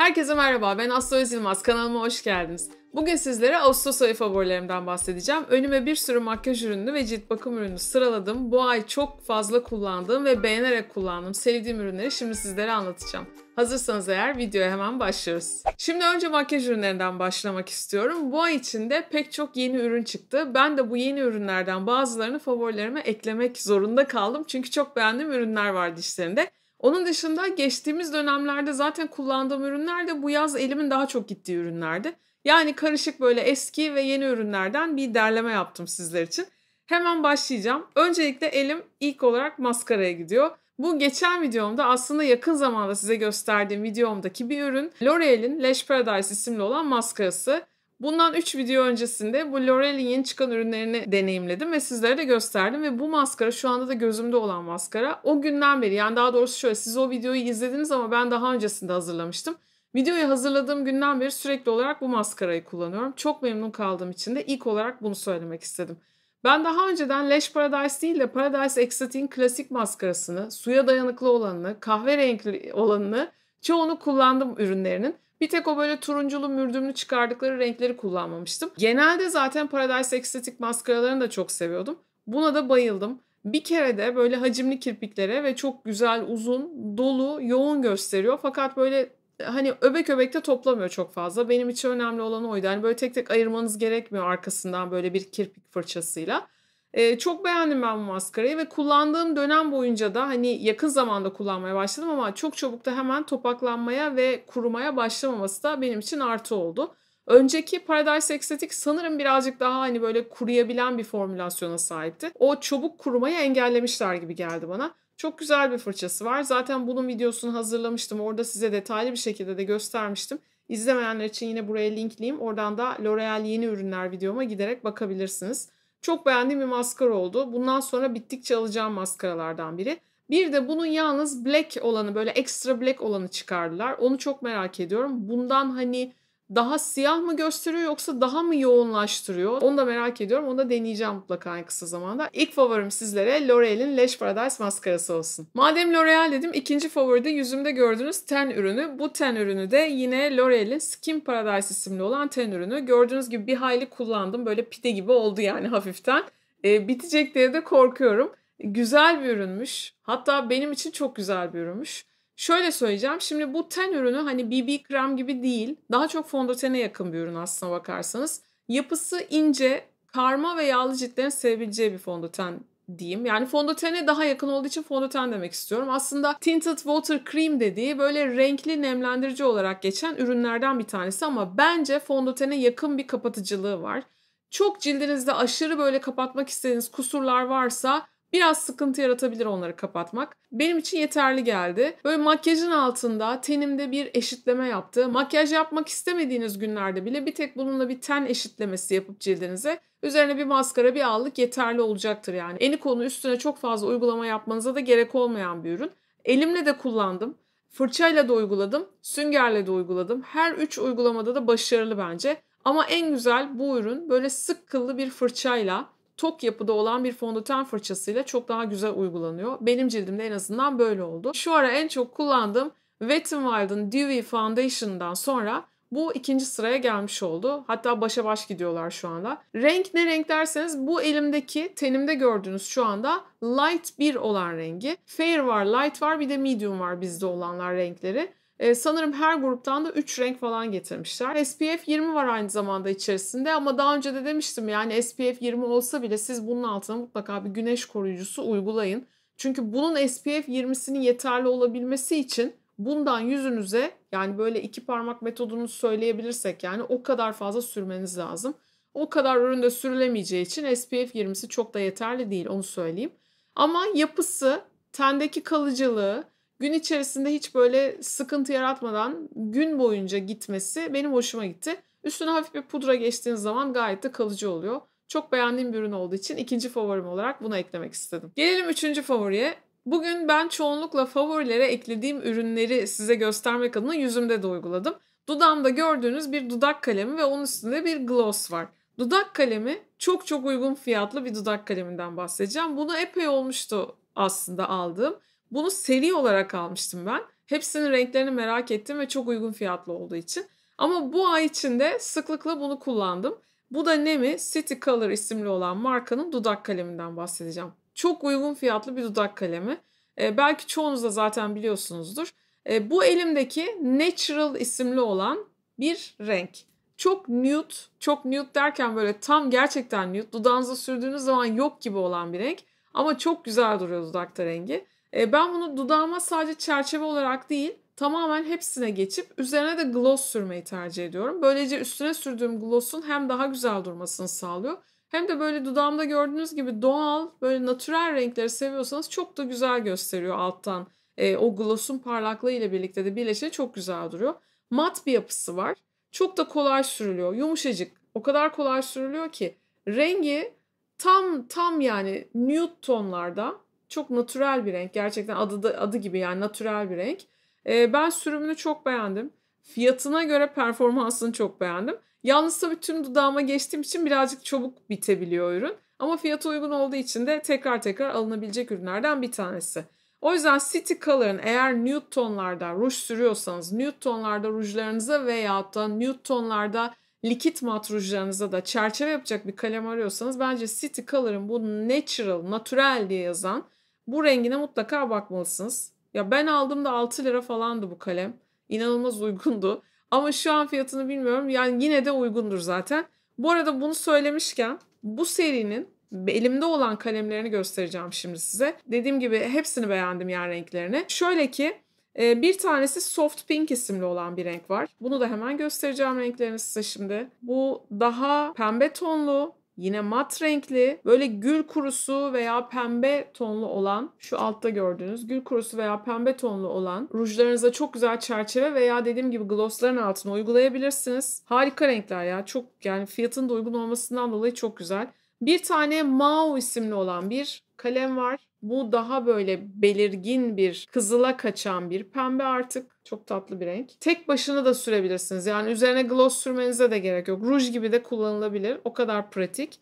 Herkese merhaba, ben Astroloji Yılmaz. Kanalıma hoş geldiniz. Bugün sizlere Ağustos ayı favorilerimden bahsedeceğim. Önüme bir sürü makyaj ürünü ve cilt bakım ürünü sıraladım. Bu ay çok fazla kullandığım ve beğenerek kullandığım sevdiğim ürünleri şimdi sizlere anlatacağım. Hazırsanız eğer videoya hemen başlıyoruz. Şimdi önce makyaj ürünlerinden başlamak istiyorum. Bu ay içinde pek çok yeni ürün çıktı. Ben de bu yeni ürünlerden bazılarını favorilerime eklemek zorunda kaldım. Çünkü çok beğendiğim ürünler vardı işlerinde. Onun dışında geçtiğimiz dönemlerde zaten kullandığım ürünler de bu yaz elimin daha çok gittiği ürünlerdi. Yani karışık böyle eski ve yeni ürünlerden bir derleme yaptım sizler için. Hemen başlayacağım. Öncelikle elim ilk olarak maskaraya gidiyor. Bu geçen videomda aslında yakın zamanda size gösterdiğim videomdaki bir ürün L'Oreal'in Lash Paradise isimli olan maskarası. Bundan 3 video öncesinde bu L'Oreal'in yeni çıkan ürünlerini deneyimledim ve sizlere de gösterdim ve bu maskara şu anda da gözümde olan maskara. O günden beri yani daha doğrusu şöyle siz o videoyu izlediniz ama ben daha öncesinde hazırlamıştım. Videoyu hazırladığım günden beri sürekli olarak bu maskarayı kullanıyorum. Çok memnun kaldığım için de ilk olarak bunu söylemek istedim. Ben daha önceden Lash Paradise değil de Paradise Ecstatic'in klasik maskarasını, suya dayanıklı olanını, kahverengi olanını çoğunu kullandım ürünlerinin. Bir tek o böyle turunculu mürdümlü çıkardıkları renkleri kullanmamıştım. Genelde zaten Paradise Ecstatic maskaralarını da çok seviyordum. Buna da bayıldım. Bir kere de böyle hacimli kirpiklere ve çok güzel, uzun, dolu, yoğun gösteriyor. Fakat böyle hani öbek öbek de toplamıyor çok fazla. Benim için önemli olan oydu. Hani böyle tek tek ayırmanız gerekmiyor arkasından böyle bir kirpik fırçasıyla. E, çok beğendim ben bu maskarayı ve kullandığım dönem boyunca da hani yakın zamanda kullanmaya başladım ama çok çabuk da hemen topaklanmaya ve kurumaya başlamaması da benim için artı oldu. Önceki Paradise Ecstatic sanırım birazcık daha hani böyle kuruyabilen bir formülasyona sahipti. O çabuk kurumayı engellemişler gibi geldi bana. Çok güzel bir fırçası var. Zaten bunun videosunu hazırlamıştım. Orada size detaylı bir şekilde de göstermiştim. İzlemeyenler için yine buraya linkleyeyim. Oradan da L'Oreal yeni ürünler videoma giderek bakabilirsiniz. Çok beğendiğim bir maskara oldu. Bundan sonra bittikçe alacağım maskaralardan biri. Bir de bunun yalnız black olanı böyle ekstra black olanı çıkardılar. Onu çok merak ediyorum. Bundan hani daha siyah mı gösteriyor yoksa daha mı yoğunlaştırıyor? Onu da merak ediyorum. Onu da deneyeceğim mutlaka en kısa zamanda. İlk favorim sizlere L'Oreal'in Lash Paradise maskarası olsun. Madem L'Oreal dedim ikinci favori de yüzümde gördüğünüz ten ürünü. Bu ten ürünü de yine L'Oreal'in Skin Paradise isimli olan ten ürünü. Gördüğünüz gibi bir hayli kullandım. Böyle pide gibi oldu yani hafiften. E, bitecek diye de korkuyorum. Güzel bir ürünmüş. Hatta benim için çok güzel bir ürünmüş. Şöyle söyleyeceğim. Şimdi bu ten ürünü hani BB krem gibi değil. Daha çok fondötene yakın bir ürün aslına bakarsanız. Yapısı ince, karma ve yağlı ciltlerin sevebileceği bir fondöten diyeyim. Yani fondötene daha yakın olduğu için fondöten demek istiyorum. Aslında Tinted Water Cream dediği böyle renkli nemlendirici olarak geçen ürünlerden bir tanesi ama bence fondötene yakın bir kapatıcılığı var. Çok cildinizde aşırı böyle kapatmak istediğiniz kusurlar varsa Biraz sıkıntı yaratabilir onları kapatmak. Benim için yeterli geldi. Böyle makyajın altında tenimde bir eşitleme yaptı. Makyaj yapmak istemediğiniz günlerde bile bir tek bununla bir ten eşitlemesi yapıp cildinize üzerine bir maskara bir allık yeterli olacaktır yani. Eni konu üstüne çok fazla uygulama yapmanıza da gerek olmayan bir ürün. Elimle de kullandım. Fırçayla da uyguladım, süngerle de uyguladım. Her üç uygulamada da başarılı bence. Ama en güzel bu ürün böyle sık kıllı bir fırçayla tok yapıda olan bir fondöten fırçasıyla çok daha güzel uygulanıyor. Benim cildimde en azından böyle oldu. Şu ara en çok kullandığım Wet n Wild'ın Dewy Foundation'dan sonra bu ikinci sıraya gelmiş oldu. Hatta başa baş gidiyorlar şu anda. Renk ne renk derseniz bu elimdeki tenimde gördüğünüz şu anda light 1 olan rengi. Fair var, light var bir de medium var bizde olanlar renkleri. Ee, sanırım her gruptan da 3 renk falan getirmişler. SPF 20 var aynı zamanda içerisinde ama daha önce de demiştim yani SPF 20 olsa bile siz bunun altına mutlaka bir güneş koruyucusu uygulayın. Çünkü bunun SPF 20'sinin yeterli olabilmesi için bundan yüzünüze yani böyle iki parmak metodunu söyleyebilirsek yani o kadar fazla sürmeniz lazım. O kadar üründe sürülemeyeceği için SPF 20'si çok da yeterli değil onu söyleyeyim. Ama yapısı, tendeki kalıcılığı, gün içerisinde hiç böyle sıkıntı yaratmadan gün boyunca gitmesi benim hoşuma gitti. Üstüne hafif bir pudra geçtiğiniz zaman gayet de kalıcı oluyor. Çok beğendiğim bir ürün olduğu için ikinci favorim olarak bunu eklemek istedim. Gelelim üçüncü favoriye. Bugün ben çoğunlukla favorilere eklediğim ürünleri size göstermek adına yüzümde de uyguladım. Dudağımda gördüğünüz bir dudak kalemi ve onun üstünde bir gloss var. Dudak kalemi çok çok uygun fiyatlı bir dudak kaleminden bahsedeceğim. Bunu epey olmuştu aslında aldığım. Bunu seri olarak almıştım ben. Hepsinin renklerini merak ettim ve çok uygun fiyatlı olduğu için. Ama bu ay içinde sıklıkla bunu kullandım. Bu da Nemi City Color isimli olan markanın dudak kaleminden bahsedeceğim. Çok uygun fiyatlı bir dudak kalemi. E, belki çoğunuz da zaten biliyorsunuzdur. E, bu elimdeki Natural isimli olan bir renk. Çok nude, çok nude derken böyle tam gerçekten nude. Dudağınıza sürdüğünüz zaman yok gibi olan bir renk. Ama çok güzel duruyor dudakta rengi. E, ben bunu dudağıma sadece çerçeve olarak değil tamamen hepsine geçip üzerine de gloss sürmeyi tercih ediyorum. Böylece üstüne sürdüğüm glossun hem daha güzel durmasını sağlıyor hem de böyle dudağımda gördüğünüz gibi doğal böyle natürel renkleri seviyorsanız çok da güzel gösteriyor alttan. E, o gloss'un parlaklığı ile birlikte de birleşince çok güzel duruyor. Mat bir yapısı var. Çok da kolay sürülüyor. Yumuşacık. O kadar kolay sürülüyor ki rengi tam tam yani nude tonlarda çok natürel bir renk. Gerçekten adı, da, adı gibi yani natürel bir renk. E, ben sürümünü çok beğendim. Fiyatına göre performansını çok beğendim. Yalnız tabii tüm dudağıma geçtiğim için birazcık çabuk bitebiliyor ürün. Ama fiyatı uygun olduğu için de tekrar tekrar alınabilecek ürünlerden bir tanesi. O yüzden City Color'ın eğer nude tonlarda ruj sürüyorsanız, nude tonlarda rujlarınıza veya da nude tonlarda likit mat rujlarınıza da çerçeve yapacak bir kalem arıyorsanız bence City Color'ın bu natural, natural diye yazan bu rengine mutlaka bakmalısınız. Ya ben aldığımda 6 lira falandı bu kalem. İnanılmaz uygundu. Ama şu an fiyatını bilmiyorum. Yani yine de uygundur zaten. Bu arada bunu söylemişken bu serinin elimde olan kalemlerini göstereceğim şimdi size. Dediğim gibi hepsini beğendim yani renklerini. Şöyle ki e, bir tanesi soft pink isimli olan bir renk var. Bunu da hemen göstereceğim renklerini size şimdi. Bu daha pembe tonlu Yine mat renkli böyle gül kurusu veya pembe tonlu olan şu altta gördüğünüz gül kurusu veya pembe tonlu olan rujlarınıza çok güzel çerçeve veya dediğim gibi glossların altına uygulayabilirsiniz. Harika renkler ya. Çok yani fiyatın da uygun olmasından dolayı çok güzel. Bir tane Mao isimli olan bir kalem var. Bu daha böyle belirgin bir kızıla kaçan bir pembe artık. Çok tatlı bir renk. Tek başına da sürebilirsiniz. Yani üzerine gloss sürmenize de gerek yok. Ruj gibi de kullanılabilir. O kadar pratik.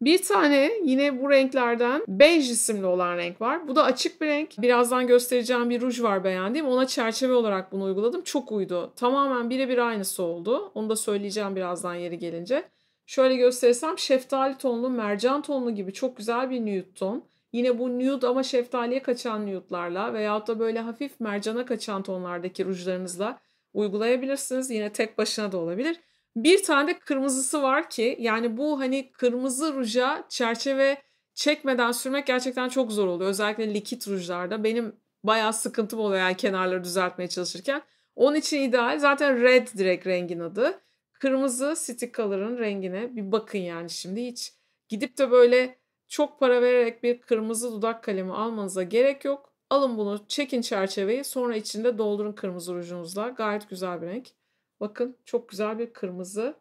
Bir tane yine bu renklerden bej isimli olan renk var. Bu da açık bir renk. Birazdan göstereceğim bir ruj var beğendiğim. Ona çerçeve olarak bunu uyguladım. Çok uydu. Tamamen birebir aynısı oldu. Onu da söyleyeceğim birazdan yeri gelince. Şöyle gösterirsem şeftali tonlu, mercan tonlu gibi çok güzel bir nude ton. Yine bu nude ama şeftaliye kaçan nude'larla veyahut da böyle hafif mercana kaçan tonlardaki rujlarınızla uygulayabilirsiniz. Yine tek başına da olabilir. Bir tane de kırmızısı var ki yani bu hani kırmızı ruja çerçeve çekmeden sürmek gerçekten çok zor oluyor. Özellikle likit rujlarda benim bayağı sıkıntım oluyor yani kenarları düzeltmeye çalışırken. Onun için ideal zaten red direkt rengin adı. Kırmızı City Color'ın rengine bir bakın yani şimdi hiç gidip de böyle çok para vererek bir kırmızı dudak kalemi almanıza gerek yok. Alın bunu, çekin çerçeveyi, sonra içinde doldurun kırmızı rujunuzla. Gayet güzel bir renk. Bakın çok güzel bir kırmızı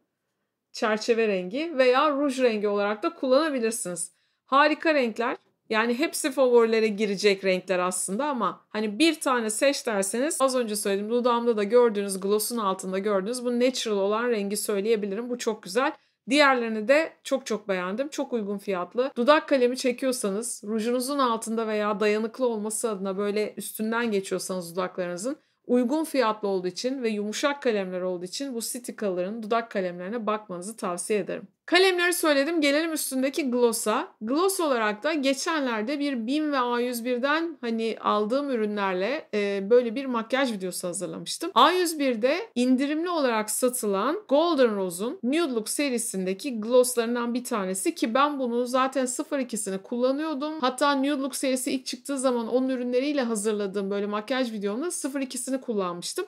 çerçeve rengi veya ruj rengi olarak da kullanabilirsiniz. Harika renkler. Yani hepsi favorilere girecek renkler aslında ama hani bir tane seç derseniz az önce söyledim dudağımda da gördüğünüz glossun altında gördüğünüz bu natural olan rengi söyleyebilirim. Bu çok güzel. Diğerlerini de çok çok beğendim. Çok uygun fiyatlı. Dudak kalemi çekiyorsanız, rujunuzun altında veya dayanıklı olması adına böyle üstünden geçiyorsanız dudaklarınızın uygun fiyatlı olduğu için ve yumuşak kalemler olduğu için bu City Color'ın dudak kalemlerine bakmanızı tavsiye ederim. Kalemleri söyledim. Gelelim üstündeki glosa. Gloss olarak da geçenlerde bir BİM ve A101'den hani aldığım ürünlerle e, böyle bir makyaj videosu hazırlamıştım. A101'de indirimli olarak satılan Golden Rose'un Nude Look serisindeki glosslarından bir tanesi ki ben bunu zaten 02'sini kullanıyordum. Hatta Nude Look serisi ilk çıktığı zaman onun ürünleriyle hazırladığım böyle makyaj videomda 02'sini kullanmıştım.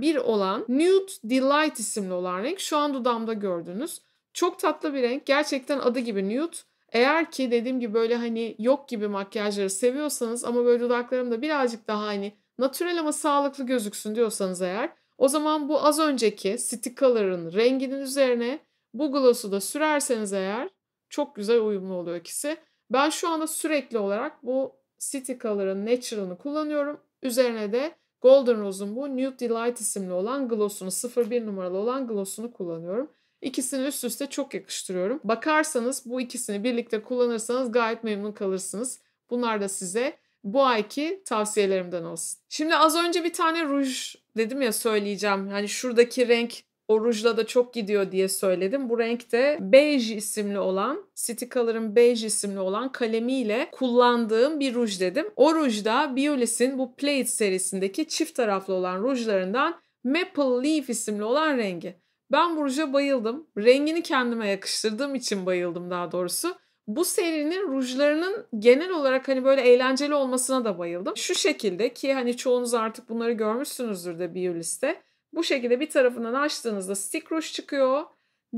01 olan Nude Delight isimli olan renk şu an dudağımda gördünüz. Çok tatlı bir renk. Gerçekten adı gibi nude. Eğer ki dediğim gibi böyle hani yok gibi makyajları seviyorsanız ama böyle dudaklarım da birazcık daha hani natürel ama sağlıklı gözüksün diyorsanız eğer o zaman bu az önceki stikaların renginin üzerine bu gloss'u da sürerseniz eğer çok güzel uyumlu oluyor ikisi. Ben şu anda sürekli olarak bu City Color'ın Natural'ını kullanıyorum. Üzerine de Golden Rose'un bu Nude Delight isimli olan gloss'unu 01 numaralı olan gloss'unu kullanıyorum. İkisini üst üste çok yakıştırıyorum. Bakarsanız bu ikisini birlikte kullanırsanız gayet memnun kalırsınız. Bunlar da size bu ayki tavsiyelerimden olsun. Şimdi az önce bir tane ruj dedim ya söyleyeceğim. Hani şuradaki renk o rujla da çok gidiyor diye söyledim. Bu renk de beige isimli olan, City Color'ın beige isimli olan kalemiyle kullandığım bir ruj dedim. O rujda Biolis'in bu Plate serisindeki çift taraflı olan rujlarından Maple Leaf isimli olan rengi. Ben ruja bayıldım. Rengini kendime yakıştırdığım için bayıldım daha doğrusu. Bu serinin rujlarının genel olarak hani böyle eğlenceli olmasına da bayıldım. Şu şekilde ki hani çoğunuz artık bunları görmüşsünüzdür de bir liste. Bu şekilde bir tarafından açtığınızda stick ruj çıkıyor.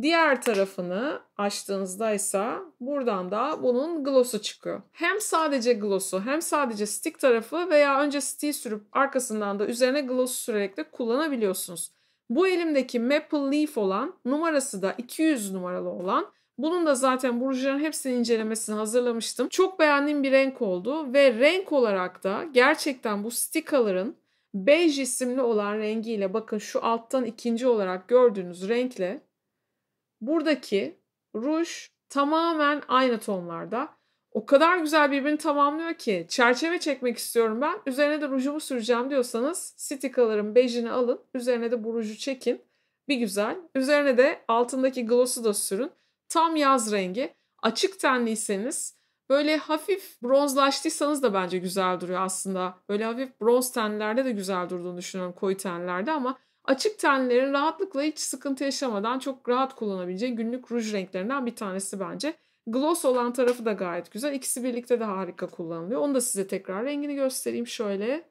Diğer tarafını açtığınızda ise buradan da bunun gloss'u çıkıyor. Hem sadece gloss'u hem sadece stick tarafı veya önce stick sürüp arkasından da üzerine gloss sürerek de kullanabiliyorsunuz. Bu elimdeki Maple Leaf olan numarası da 200 numaralı olan bunun da zaten burjların hepsinin incelemesini hazırlamıştım. Çok beğendiğim bir renk oldu ve renk olarak da gerçekten bu stikaların bej isimli olan rengiyle bakın şu alttan ikinci olarak gördüğünüz renkle buradaki ruj tamamen aynı tonlarda o kadar güzel birbirini tamamlıyor ki çerçeve çekmek istiyorum ben. Üzerine de rujumu süreceğim diyorsanız Stikalar'ın bejini alın. Üzerine de bu ruju çekin. Bir güzel. Üzerine de altındaki gloss'u da sürün. Tam yaz rengi. Açık tenliyseniz böyle hafif bronzlaştıysanız da bence güzel duruyor aslında. Böyle hafif bronz tenlerde de güzel durduğunu düşünüyorum koyu tenlerde ama açık tenlerin rahatlıkla hiç sıkıntı yaşamadan çok rahat kullanabileceği günlük ruj renklerinden bir tanesi bence. Gloss olan tarafı da gayet güzel. İkisi birlikte de harika kullanılıyor. Onu da size tekrar rengini göstereyim şöyle.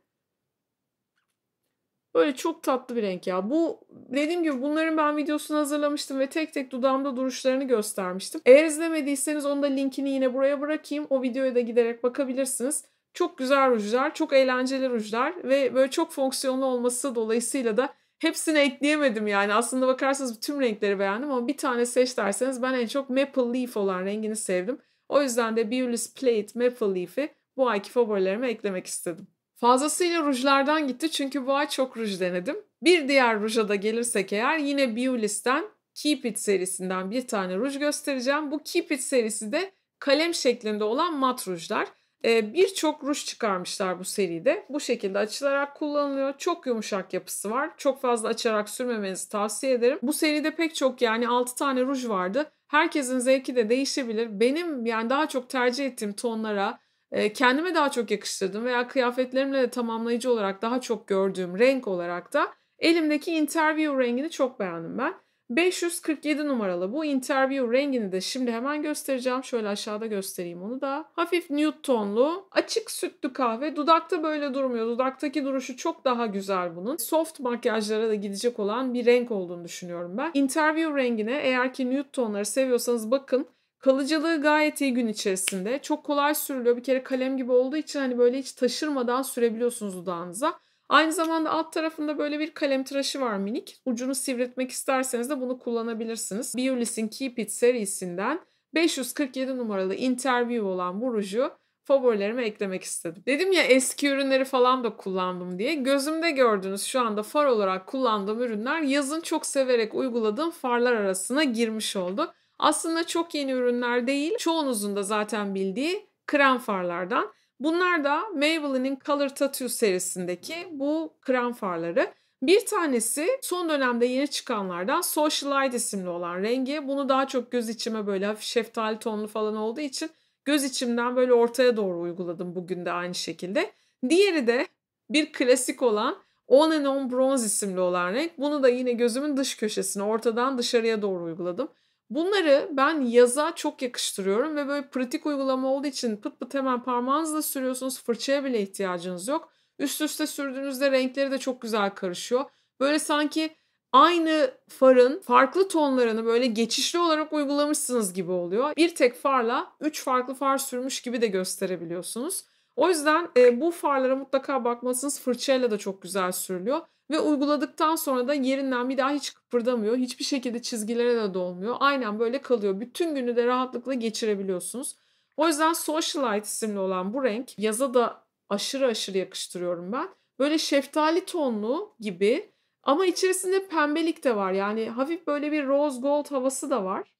Böyle çok tatlı bir renk ya. Bu dediğim gibi bunların ben videosunu hazırlamıştım ve tek tek dudağımda duruşlarını göstermiştim. Eğer izlemediyseniz onu da linkini yine buraya bırakayım. O videoya da giderek bakabilirsiniz. Çok güzel rujlar, çok eğlenceli rujlar ve böyle çok fonksiyonlu olması dolayısıyla da hepsini ekleyemedim yani. Aslında bakarsanız tüm renkleri beğendim ama bir tane seç derseniz ben en çok Maple Leaf olan rengini sevdim. O yüzden de Beauty's Plate Maple Leaf'i bu ayki favorilerime eklemek istedim. Fazlasıyla rujlardan gitti çünkü bu ay çok ruj denedim. Bir diğer ruja da gelirsek eğer yine Beauty's'ten Keep It serisinden bir tane ruj göstereceğim. Bu Keep It serisi de kalem şeklinde olan mat rujlar. Ee, birçok ruj çıkarmışlar bu seride. Bu şekilde açılarak kullanılıyor. Çok yumuşak yapısı var. Çok fazla açarak sürmemenizi tavsiye ederim. Bu seride pek çok yani 6 tane ruj vardı. Herkesin zevki de değişebilir. Benim yani daha çok tercih ettiğim tonlara, e, kendime daha çok yakıştırdım veya kıyafetlerimle de tamamlayıcı olarak daha çok gördüğüm renk olarak da elimdeki interview rengini çok beğendim ben. 547 numaralı bu interview rengini de şimdi hemen göstereceğim. Şöyle aşağıda göstereyim onu da. Hafif nude tonlu, açık sütlü kahve. Dudakta böyle durmuyor. Dudaktaki duruşu çok daha güzel bunun. Soft makyajlara da gidecek olan bir renk olduğunu düşünüyorum ben. Interview rengine eğer ki nude tonları seviyorsanız bakın. Kalıcılığı gayet iyi gün içerisinde. Çok kolay sürülüyor. Bir kere kalem gibi olduğu için hani böyle hiç taşırmadan sürebiliyorsunuz dudağınıza. Aynı zamanda alt tarafında böyle bir kalem tıraşı var minik. Ucunu sivriltmek isterseniz de bunu kullanabilirsiniz. Biolis'in Keep It serisinden 547 numaralı Interview olan bu ruju favorilerime eklemek istedim. Dedim ya eski ürünleri falan da kullandım diye. Gözümde gördüğünüz şu anda far olarak kullandığım ürünler yazın çok severek uyguladığım farlar arasına girmiş oldu. Aslında çok yeni ürünler değil. Çoğunuzun da zaten bildiği krem farlardan. Bunlar da Maybelline'in Color Tattoo serisindeki bu krem farları. Bir tanesi son dönemde yeni çıkanlardan Socialite isimli olan rengi. Bunu daha çok göz içime böyle hafif şeftali tonlu falan olduğu için göz içimden böyle ortaya doğru uyguladım bugün de aynı şekilde. Diğeri de bir klasik olan On and On Bronze isimli olan renk. Bunu da yine gözümün dış köşesine ortadan dışarıya doğru uyguladım. Bunları ben yaza çok yakıştırıyorum ve böyle pratik uygulama olduğu için pıt pıt hemen parmağınızla sürüyorsunuz. Fırçaya bile ihtiyacınız yok. Üst üste sürdüğünüzde renkleri de çok güzel karışıyor. Böyle sanki aynı farın farklı tonlarını böyle geçişli olarak uygulamışsınız gibi oluyor. Bir tek farla 3 farklı far sürmüş gibi de gösterebiliyorsunuz. O yüzden e, bu farlara mutlaka bakmalısınız. Fırçayla da çok güzel sürülüyor. Ve uyguladıktan sonra da yerinden bir daha hiç kıpırdamıyor. Hiçbir şekilde çizgilere de dolmuyor. Aynen böyle kalıyor. Bütün günü de rahatlıkla geçirebiliyorsunuz. O yüzden Socialite isimli olan bu renk yaza da aşırı aşırı yakıştırıyorum ben. Böyle şeftali tonlu gibi ama içerisinde pembelik de var. Yani hafif böyle bir rose gold havası da var.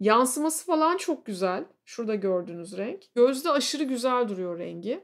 Yansıması falan çok güzel. Şurada gördüğünüz renk. Gözde aşırı güzel duruyor rengi.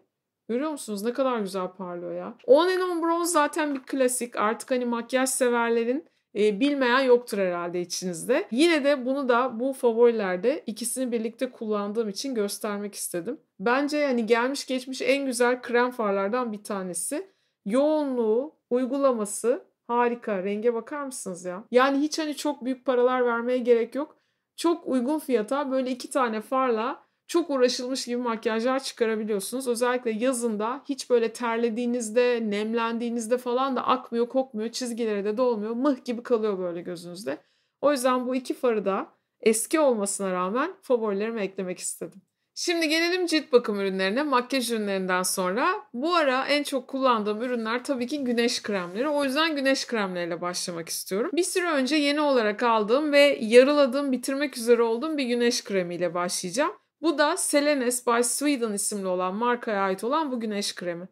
Görüyor musunuz? Ne kadar güzel parlıyor ya. On and On Bronze zaten bir klasik. Artık hani makyaj severlerin e, bilmeyen yoktur herhalde içinizde. Yine de bunu da bu favorilerde ikisini birlikte kullandığım için göstermek istedim. Bence yani gelmiş geçmiş en güzel krem farlardan bir tanesi. Yoğunluğu, uygulaması harika. Renge bakar mısınız ya? Yani hiç hani çok büyük paralar vermeye gerek yok çok uygun fiyata böyle iki tane farla çok uğraşılmış gibi makyajlar çıkarabiliyorsunuz. Özellikle yazında hiç böyle terlediğinizde, nemlendiğinizde falan da akmıyor, kokmuyor, çizgilere de dolmuyor. Mıh gibi kalıyor böyle gözünüzde. O yüzden bu iki farı da eski olmasına rağmen favorilerime eklemek istedim. Şimdi gelelim cilt bakım ürünlerine. Makyaj ürünlerinden sonra bu ara en çok kullandığım ürünler tabii ki güneş kremleri. O yüzden güneş kremleriyle başlamak istiyorum. Bir süre önce yeni olarak aldığım ve yarıladığım, bitirmek üzere olduğum bir güneş kremiyle başlayacağım. Bu da Selenes by Sweden isimli olan markaya ait olan bu güneş kremi.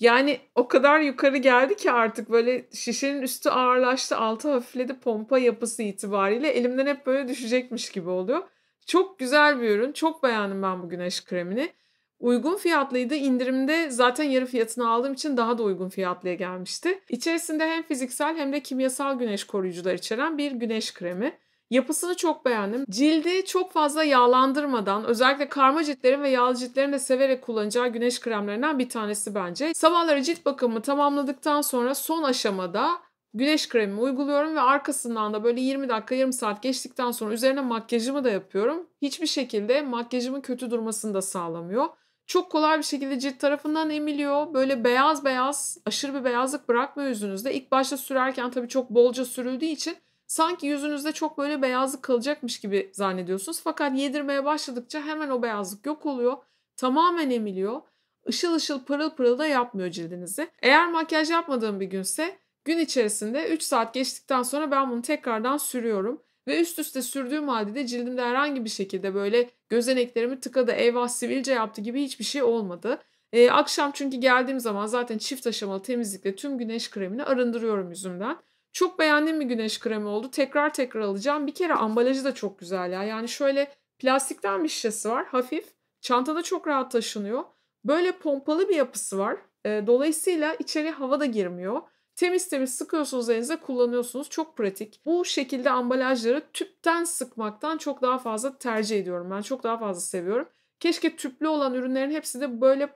Yani o kadar yukarı geldi ki artık böyle şişenin üstü ağırlaştı, altı hafifledi pompa yapısı itibariyle elimden hep böyle düşecekmiş gibi oluyor. Çok güzel bir ürün. Çok beğendim ben bu güneş kremini. Uygun fiyatlıydı. İndirimde zaten yarı fiyatını aldığım için daha da uygun fiyatlıya gelmişti. İçerisinde hem fiziksel hem de kimyasal güneş koruyucular içeren bir güneş kremi. Yapısını çok beğendim. Cildi çok fazla yağlandırmadan özellikle karma ciltlerin ve yağlı ciltlerin de severek kullanacağı güneş kremlerinden bir tanesi bence. Sabahları cilt bakımı tamamladıktan sonra son aşamada güneş kremimi uyguluyorum ve arkasından da böyle 20 dakika yarım saat geçtikten sonra üzerine makyajımı da yapıyorum. Hiçbir şekilde makyajımın kötü durmasını da sağlamıyor. Çok kolay bir şekilde cilt tarafından emiliyor. Böyle beyaz beyaz, aşırı bir beyazlık bırakmıyor yüzünüzde. İlk başta sürerken tabii çok bolca sürüldüğü için sanki yüzünüzde çok böyle beyazlık kalacakmış gibi zannediyorsunuz. Fakat yedirmeye başladıkça hemen o beyazlık yok oluyor. Tamamen emiliyor. Işıl ışıl pırıl pırıl da yapmıyor cildinizi. Eğer makyaj yapmadığım bir günse Gün içerisinde 3 saat geçtikten sonra ben bunu tekrardan sürüyorum. Ve üst üste sürdüğüm halde de cildimde herhangi bir şekilde böyle gözeneklerimi tıkadı, eyvah sivilce yaptı gibi hiçbir şey olmadı. Ee, akşam çünkü geldiğim zaman zaten çift aşamalı temizlikle tüm güneş kremini arındırıyorum yüzümden. Çok beğendiğim bir güneş kremi oldu. Tekrar tekrar alacağım. Bir kere ambalajı da çok güzel ya. Yani şöyle plastikten bir şişesi var. Hafif. Çantada çok rahat taşınıyor. Böyle pompalı bir yapısı var. Ee, dolayısıyla içeri hava da girmiyor. Temiz temiz sıkıyorsunuz elinize kullanıyorsunuz. Çok pratik. Bu şekilde ambalajları tüpten sıkmaktan çok daha fazla tercih ediyorum. Ben çok daha fazla seviyorum. Keşke tüplü olan ürünlerin hepsi de böyle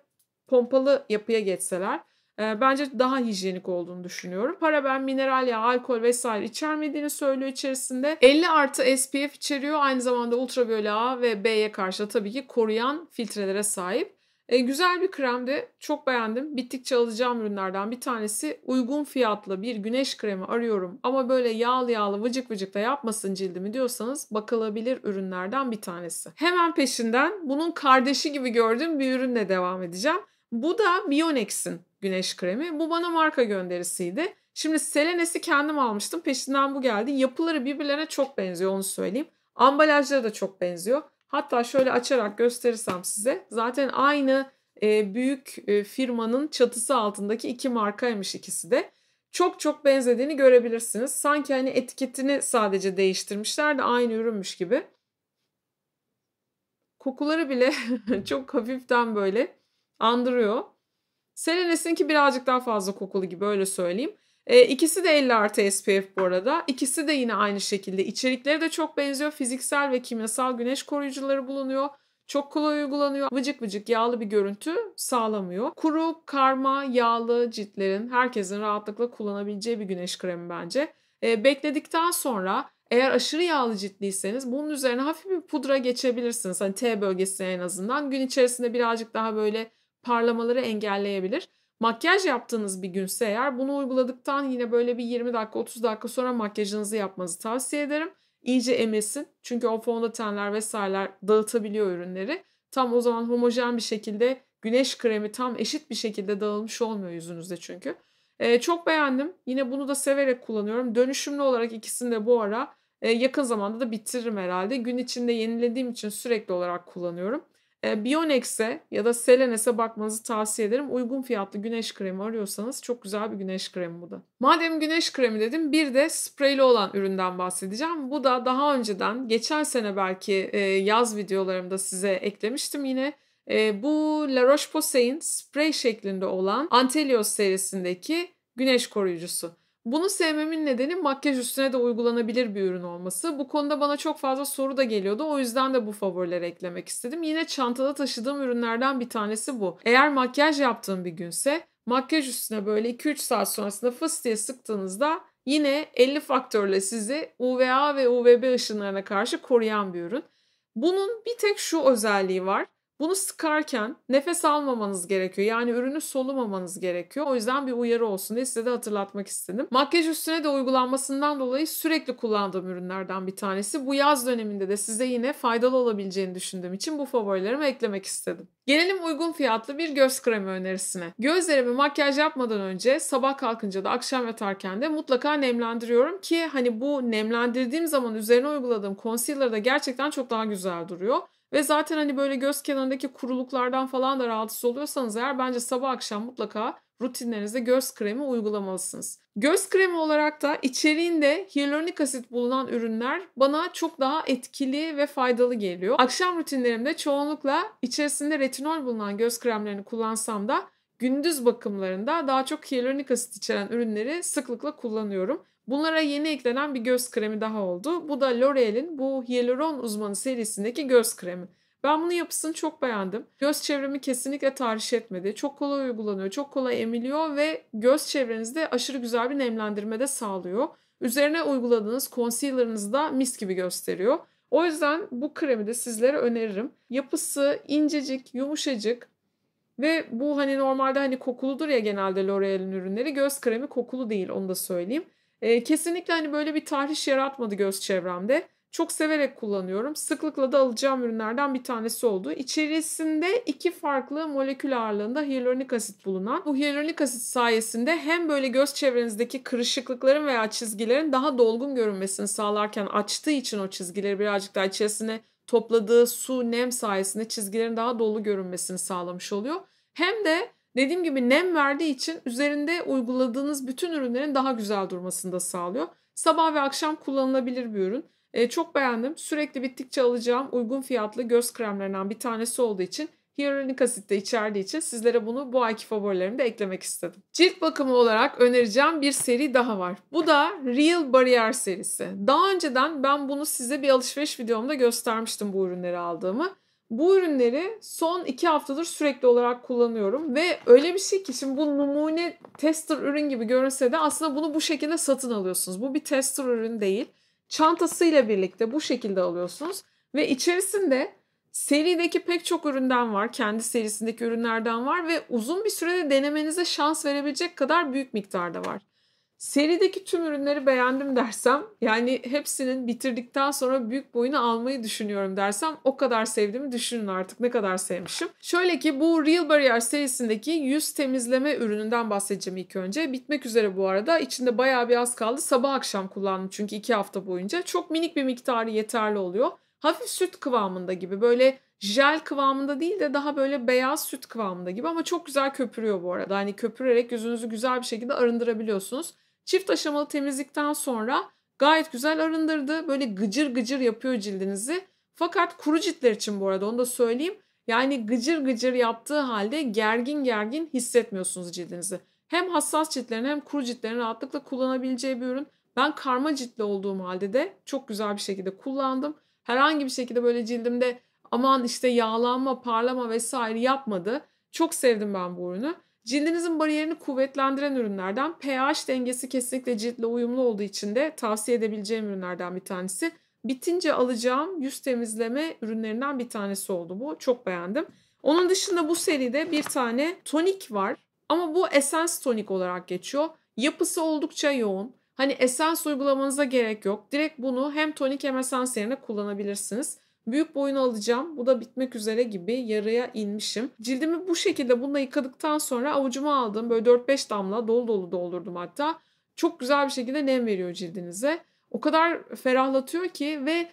pompalı yapıya geçseler. Ee, bence daha hijyenik olduğunu düşünüyorum. Paraben, mineral yağ, alkol vesaire içermediğini söylüyor içerisinde. 50 artı SPF içeriyor. Aynı zamanda ultraviyole A ve B'ye karşı tabii ki koruyan filtrelere sahip. E, güzel bir kremdi. Çok beğendim. Bittikçe alacağım ürünlerden bir tanesi. Uygun fiyatlı bir güneş kremi arıyorum ama böyle yağlı yağlı vıcık vıcık da yapmasın cildimi diyorsanız bakılabilir ürünlerden bir tanesi. Hemen peşinden bunun kardeşi gibi gördüğüm bir ürünle devam edeceğim. Bu da Bionex'in güneş kremi. Bu bana marka gönderisiydi. Şimdi Selenes'i kendim almıştım. Peşinden bu geldi. Yapıları birbirlerine çok benziyor onu söyleyeyim. Ambalajları da çok benziyor. Hatta şöyle açarak gösterirsem size zaten aynı e, büyük e, firmanın çatısı altındaki iki markaymış ikisi de. Çok çok benzediğini görebilirsiniz. Sanki hani etiketini sadece değiştirmişler de aynı ürünmüş gibi. Kokuları bile çok hafiften böyle andırıyor. Selenes'inki birazcık daha fazla kokulu gibi öyle söyleyeyim. E, ikisi de 50 artı SPF bu arada. İkisi de yine aynı şekilde. İçerikleri de çok benziyor. Fiziksel ve kimyasal güneş koruyucuları bulunuyor. Çok kolay uygulanıyor. Vıcık vıcık yağlı bir görüntü sağlamıyor. Kuru, karma, yağlı ciltlerin herkesin rahatlıkla kullanabileceği bir güneş kremi bence. E, bekledikten sonra eğer aşırı yağlı ciltliyseniz bunun üzerine hafif bir pudra geçebilirsiniz. Hani T bölgesine en azından gün içerisinde birazcık daha böyle parlamaları engelleyebilir. Makyaj yaptığınız bir günse eğer bunu uyguladıktan yine böyle bir 20 dakika 30 dakika sonra makyajınızı yapmanızı tavsiye ederim. İyice emesin çünkü o fondötenler vesaireler dağıtabiliyor ürünleri. Tam o zaman homojen bir şekilde güneş kremi tam eşit bir şekilde dağılmış olmuyor yüzünüzde çünkü. Ee, çok beğendim. Yine bunu da severek kullanıyorum. Dönüşümlü olarak ikisini de bu ara e, yakın zamanda da bitiririm herhalde. Gün içinde yenilediğim için sürekli olarak kullanıyorum. E, Bionex'e ya da Selenes'e bakmanızı tavsiye ederim. Uygun fiyatlı güneş kremi arıyorsanız çok güzel bir güneş kremi bu da. Madem güneş kremi dedim bir de spreyli olan üründen bahsedeceğim. Bu da daha önceden geçen sene belki e, yaz videolarımda size eklemiştim yine. E, bu La Roche-Posay'in sprey şeklinde olan Antelios serisindeki güneş koruyucusu. Bunu sevmemin nedeni makyaj üstüne de uygulanabilir bir ürün olması. Bu konuda bana çok fazla soru da geliyordu. O yüzden de bu favorileri eklemek istedim. Yine çantada taşıdığım ürünlerden bir tanesi bu. Eğer makyaj yaptığım bir günse makyaj üstüne böyle 2-3 saat sonrasında fıs diye sıktığınızda yine 50 faktörle sizi UVA ve UVB ışınlarına karşı koruyan bir ürün. Bunun bir tek şu özelliği var. Bunu sıkarken nefes almamanız gerekiyor. Yani ürünü solumamanız gerekiyor. O yüzden bir uyarı olsun diye size de hatırlatmak istedim. Makyaj üstüne de uygulanmasından dolayı sürekli kullandığım ürünlerden bir tanesi. Bu yaz döneminde de size yine faydalı olabileceğini düşündüğüm için bu favorilerimi eklemek istedim. Gelelim uygun fiyatlı bir göz kremi önerisine. Gözlerimi makyaj yapmadan önce sabah kalkınca da akşam yatarken de mutlaka nemlendiriyorum ki hani bu nemlendirdiğim zaman üzerine uyguladığım concealer da gerçekten çok daha güzel duruyor. Ve zaten hani böyle göz kenarındaki kuruluklardan falan da rahatsız oluyorsanız eğer bence sabah akşam mutlaka rutinlerinizde göz kremi uygulamalısınız. Göz kremi olarak da içeriğinde hyaluronik asit bulunan ürünler bana çok daha etkili ve faydalı geliyor. Akşam rutinlerimde çoğunlukla içerisinde retinol bulunan göz kremlerini kullansam da gündüz bakımlarında daha çok hyaluronik asit içeren ürünleri sıklıkla kullanıyorum. Bunlara yeni eklenen bir göz kremi daha oldu. Bu da L'Oreal'in bu hyaluron uzmanı serisindeki göz kremi. Ben bunun yapısını çok beğendim. Göz çevremi kesinlikle tahriş etmedi. Çok kolay uygulanıyor, çok kolay emiliyor ve göz çevrenizde aşırı güzel bir nemlendirme de sağlıyor. Üzerine uyguladığınız concealer'ınızı da mis gibi gösteriyor. O yüzden bu kremi de sizlere öneririm. Yapısı incecik, yumuşacık ve bu hani normalde hani kokuludur ya genelde L'Oreal'in ürünleri. Göz kremi kokulu değil onu da söyleyeyim. E, kesinlikle hani böyle bir tahriş yaratmadı göz çevremde. Çok severek kullanıyorum. Sıklıkla da alacağım ürünlerden bir tanesi oldu. İçerisinde iki farklı molekül ağırlığında hyaluronik asit bulunan. Bu hyaluronik asit sayesinde hem böyle göz çevrenizdeki kırışıklıkların veya çizgilerin daha dolgun görünmesini sağlarken açtığı için o çizgileri birazcık daha içerisine topladığı su, nem sayesinde çizgilerin daha dolu görünmesini sağlamış oluyor. Hem de dediğim gibi nem verdiği için üzerinde uyguladığınız bütün ürünlerin daha güzel durmasını da sağlıyor. Sabah ve akşam kullanılabilir bir ürün. E, çok beğendim. Sürekli bittikçe alacağım uygun fiyatlı göz kremlerinden bir tanesi olduğu için hyaluronik asit de içerdiği için sizlere bunu bu ayki favorilerimde eklemek istedim. Cilt bakımı olarak önereceğim bir seri daha var. Bu da Real Barrier serisi. Daha önceden ben bunu size bir alışveriş videomda göstermiştim bu ürünleri aldığımı. Bu ürünleri son iki haftadır sürekli olarak kullanıyorum ve öyle bir şey ki şimdi bu numune tester ürün gibi görünse de aslında bunu bu şekilde satın alıyorsunuz. Bu bir tester ürün değil. Çantasıyla birlikte bu şekilde alıyorsunuz ve içerisinde serideki pek çok üründen var. Kendi serisindeki ürünlerden var ve uzun bir sürede denemenize şans verebilecek kadar büyük miktarda var. Serideki tüm ürünleri beğendim dersem yani hepsinin bitirdikten sonra büyük boyunu almayı düşünüyorum dersem o kadar sevdiğimi düşünün artık ne kadar sevmişim. Şöyle ki bu Real Barrier serisindeki yüz temizleme ürününden bahsedeceğim ilk önce. Bitmek üzere bu arada içinde bayağı bir az kaldı sabah akşam kullandım çünkü iki hafta boyunca. Çok minik bir miktarı yeterli oluyor. Hafif süt kıvamında gibi böyle jel kıvamında değil de daha böyle beyaz süt kıvamında gibi ama çok güzel köpürüyor bu arada. Hani köpürerek yüzünüzü güzel bir şekilde arındırabiliyorsunuz. Çift aşamalı temizlikten sonra gayet güzel arındırdı. Böyle gıcır gıcır yapıyor cildinizi. Fakat kuru ciltler için bu arada onu da söyleyeyim. Yani gıcır gıcır yaptığı halde gergin gergin hissetmiyorsunuz cildinizi. Hem hassas ciltlerin hem kuru ciltlerin rahatlıkla kullanabileceği bir ürün. Ben karma ciltli olduğum halde de çok güzel bir şekilde kullandım. Herhangi bir şekilde böyle cildimde aman işte yağlanma, parlama vesaire yapmadı. Çok sevdim ben bu ürünü. Cildinizin bariyerini kuvvetlendiren ürünlerden pH dengesi kesinlikle ciltle uyumlu olduğu için de tavsiye edebileceğim ürünlerden bir tanesi. Bitince alacağım yüz temizleme ürünlerinden bir tanesi oldu bu. Çok beğendim. Onun dışında bu seride bir tane tonik var. Ama bu Essence tonik olarak geçiyor. Yapısı oldukça yoğun. Hani esans uygulamanıza gerek yok. Direkt bunu hem tonik hem esans yerine kullanabilirsiniz. Büyük boyunu alacağım. Bu da bitmek üzere gibi yarıya inmişim. Cildimi bu şekilde bununla yıkadıktan sonra avucuma aldım. Böyle 4-5 damla dolu dolu doldurdum hatta. Çok güzel bir şekilde nem veriyor cildinize. O kadar ferahlatıyor ki ve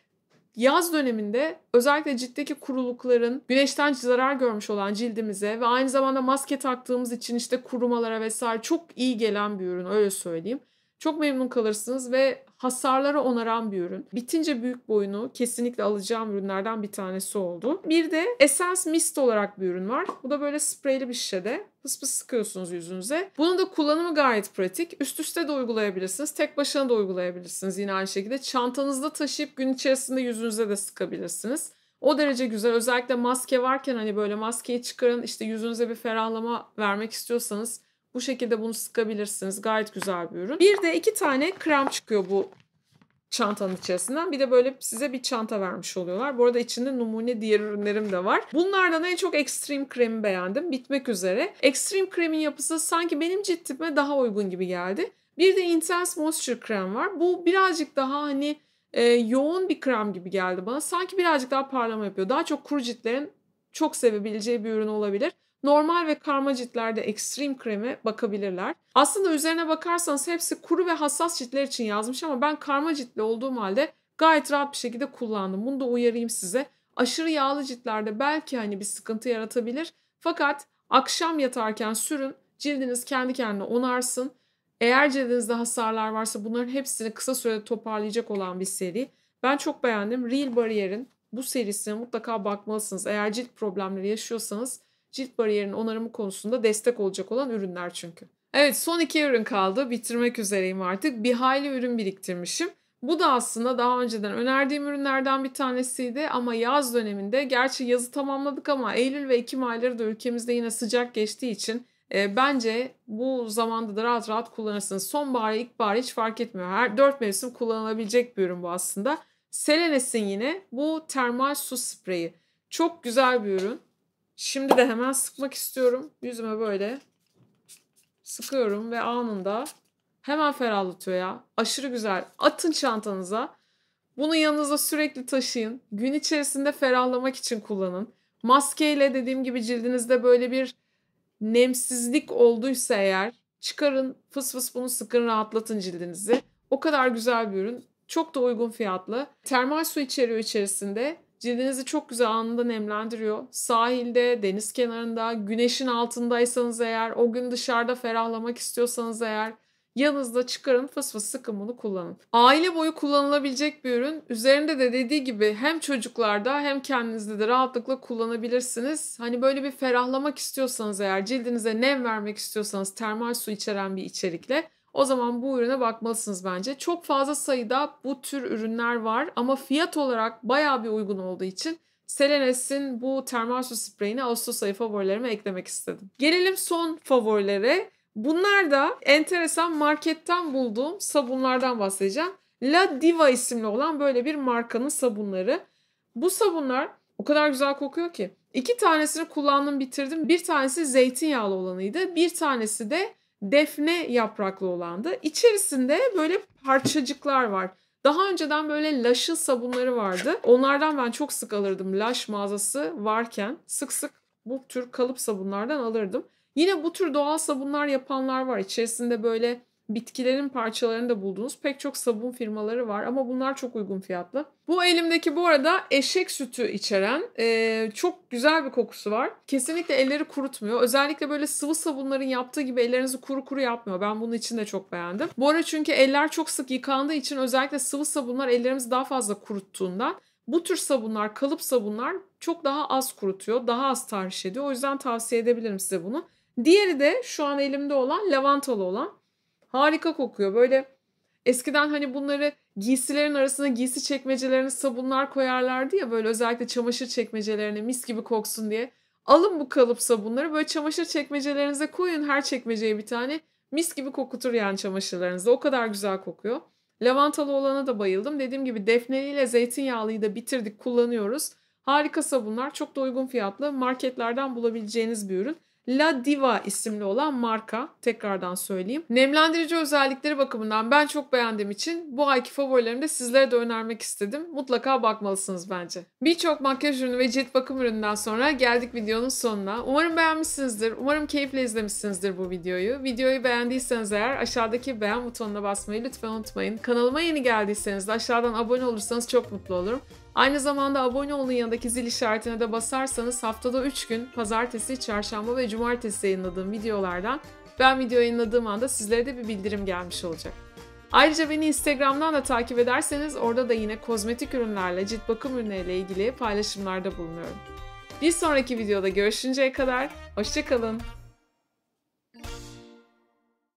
yaz döneminde özellikle ciltteki kurulukların güneşten zarar görmüş olan cildimize ve aynı zamanda maske taktığımız için işte kurumalara vesaire çok iyi gelen bir ürün öyle söyleyeyim. Çok memnun kalırsınız ve hasarları onaran bir ürün. Bitince büyük boyunu kesinlikle alacağım ürünlerden bir tanesi oldu. Bir de Essence Mist olarak bir ürün var. Bu da böyle spreyli bir şişede. Pıs pıs sıkıyorsunuz yüzünüze. Bunun da kullanımı gayet pratik. Üst üste de uygulayabilirsiniz. Tek başına da uygulayabilirsiniz yine aynı şekilde. Çantanızda taşıyıp gün içerisinde yüzünüze de sıkabilirsiniz. O derece güzel. Özellikle maske varken hani böyle maskeyi çıkarın işte yüzünüze bir ferahlama vermek istiyorsanız bu şekilde bunu sıkabilirsiniz. Gayet güzel bir ürün. Bir de iki tane krem çıkıyor bu çantanın içerisinden. Bir de böyle size bir çanta vermiş oluyorlar. Bu arada içinde numune diğer ürünlerim de var. Bunlardan en çok Extreme kremi beğendim. Bitmek üzere. Extreme kremin yapısı sanki benim cilt tipime daha uygun gibi geldi. Bir de Intense Moisture krem var. Bu birazcık daha hani e, yoğun bir krem gibi geldi bana. Sanki birazcık daha parlama yapıyor. Daha çok kuru ciltlerin çok sevebileceği bir ürün olabilir. Normal ve karma ciltlerde Extreme kremi bakabilirler. Aslında üzerine bakarsanız hepsi kuru ve hassas ciltler için yazmış ama ben karma ciltli olduğum halde gayet rahat bir şekilde kullandım. Bunu da uyarayım size. Aşırı yağlı ciltlerde belki hani bir sıkıntı yaratabilir. Fakat akşam yatarken sürün. Cildiniz kendi kendine onarsın. Eğer cildinizde hasarlar varsa bunların hepsini kısa sürede toparlayacak olan bir seri. Ben çok beğendim. Real Barrier'in bu serisine mutlaka bakmalısınız. Eğer cilt problemleri yaşıyorsanız cilt bariyerinin onarımı konusunda destek olacak olan ürünler çünkü. Evet son iki ürün kaldı. Bitirmek üzereyim artık. Bir hayli ürün biriktirmişim. Bu da aslında daha önceden önerdiğim ürünlerden bir tanesiydi ama yaz döneminde gerçi yazı tamamladık ama Eylül ve Ekim ayları da ülkemizde yine sıcak geçtiği için e, bence bu zamanda da rahat rahat kullanırsınız. Sonbahar, ilkbahar hiç fark etmiyor. Her dört mevsim kullanılabilecek bir ürün bu aslında. Selenes'in yine bu termal su spreyi. Çok güzel bir ürün. Şimdi de hemen sıkmak istiyorum. Yüzüme böyle sıkıyorum ve anında hemen ferahlatıyor ya. Aşırı güzel. Atın çantanıza. Bunu yanınıza sürekli taşıyın. Gün içerisinde ferahlamak için kullanın. Maskeyle dediğim gibi cildinizde böyle bir nemsizlik olduysa eğer çıkarın fıs fıs bunu sıkın rahatlatın cildinizi. O kadar güzel bir ürün. Çok da uygun fiyatlı. Termal su içeriyor içerisinde. Cildinizi çok güzel anında nemlendiriyor. Sahilde, deniz kenarında, güneşin altındaysanız eğer, o gün dışarıda ferahlamak istiyorsanız eğer yanınızda çıkarın fıs fıs sıkın kullanın. Aile boyu kullanılabilecek bir ürün. Üzerinde de dediği gibi hem çocuklarda hem kendinizde de rahatlıkla kullanabilirsiniz. Hani böyle bir ferahlamak istiyorsanız eğer cildinize nem vermek istiyorsanız termal su içeren bir içerikle o zaman bu ürüne bakmalısınız bence. Çok fazla sayıda bu tür ürünler var ama fiyat olarak baya bir uygun olduğu için Selenes'in bu termal su spreyini Ağustos ayı favorilerime eklemek istedim. Gelelim son favorilere. Bunlar da enteresan marketten bulduğum sabunlardan bahsedeceğim. La Diva isimli olan böyle bir markanın sabunları. Bu sabunlar o kadar güzel kokuyor ki. İki tanesini kullandım bitirdim. Bir tanesi zeytinyağlı olanıydı. Bir tanesi de defne yapraklı olandı. İçerisinde böyle parçacıklar var. Daha önceden böyle laşı sabunları vardı. Onlardan ben çok sık alırdım. Laş mağazası varken sık sık bu tür kalıp sabunlardan alırdım. Yine bu tür doğal sabunlar yapanlar var. İçerisinde böyle bitkilerin parçalarını da bulduğunuz pek çok sabun firmaları var ama bunlar çok uygun fiyatlı. Bu elimdeki bu arada eşek sütü içeren e, çok güzel bir kokusu var. Kesinlikle elleri kurutmuyor. Özellikle böyle sıvı sabunların yaptığı gibi ellerinizi kuru kuru yapmıyor. Ben bunun için de çok beğendim. Bu ara çünkü eller çok sık yıkandığı için özellikle sıvı sabunlar ellerimizi daha fazla kuruttuğundan bu tür sabunlar, kalıp sabunlar çok daha az kurutuyor, daha az tahriş ediyor. O yüzden tavsiye edebilirim size bunu. Diğeri de şu an elimde olan lavantalı olan. Harika kokuyor. Böyle eskiden hani bunları giysilerin arasına giysi çekmecelerine sabunlar koyarlardı ya böyle özellikle çamaşır çekmecelerine mis gibi koksun diye. Alın bu kalıp sabunları böyle çamaşır çekmecelerinize koyun her çekmeceye bir tane. Mis gibi kokutur yani çamaşırlarınızda. O kadar güzel kokuyor. Lavantalı olana da bayıldım. Dediğim gibi defneliyle zeytinyağlıyı da bitirdik kullanıyoruz. Harika sabunlar çok da uygun fiyatlı marketlerden bulabileceğiniz bir ürün. La Diva isimli olan marka. Tekrardan söyleyeyim. Nemlendirici özellikleri bakımından ben çok beğendiğim için bu ayki favorilerimi de sizlere de önermek istedim. Mutlaka bakmalısınız bence. Birçok makyaj ürünü ve cilt bakım ürününden sonra geldik videonun sonuna. Umarım beğenmişsinizdir. Umarım keyifle izlemişsinizdir bu videoyu. Videoyu beğendiyseniz eğer aşağıdaki beğen butonuna basmayı lütfen unutmayın. Kanalıma yeni geldiyseniz de aşağıdan abone olursanız çok mutlu olurum. Aynı zamanda abone olun yanındaki zil işaretine de basarsanız haftada 3 gün pazartesi, çarşamba ve cumartesi yayınladığım videolardan ben video yayınladığım anda sizlere de bir bildirim gelmiş olacak. Ayrıca beni Instagram'dan da takip ederseniz orada da yine kozmetik ürünlerle, cilt bakım ürünleriyle ilgili paylaşımlarda bulunuyorum. Bir sonraki videoda görüşünceye kadar hoşçakalın.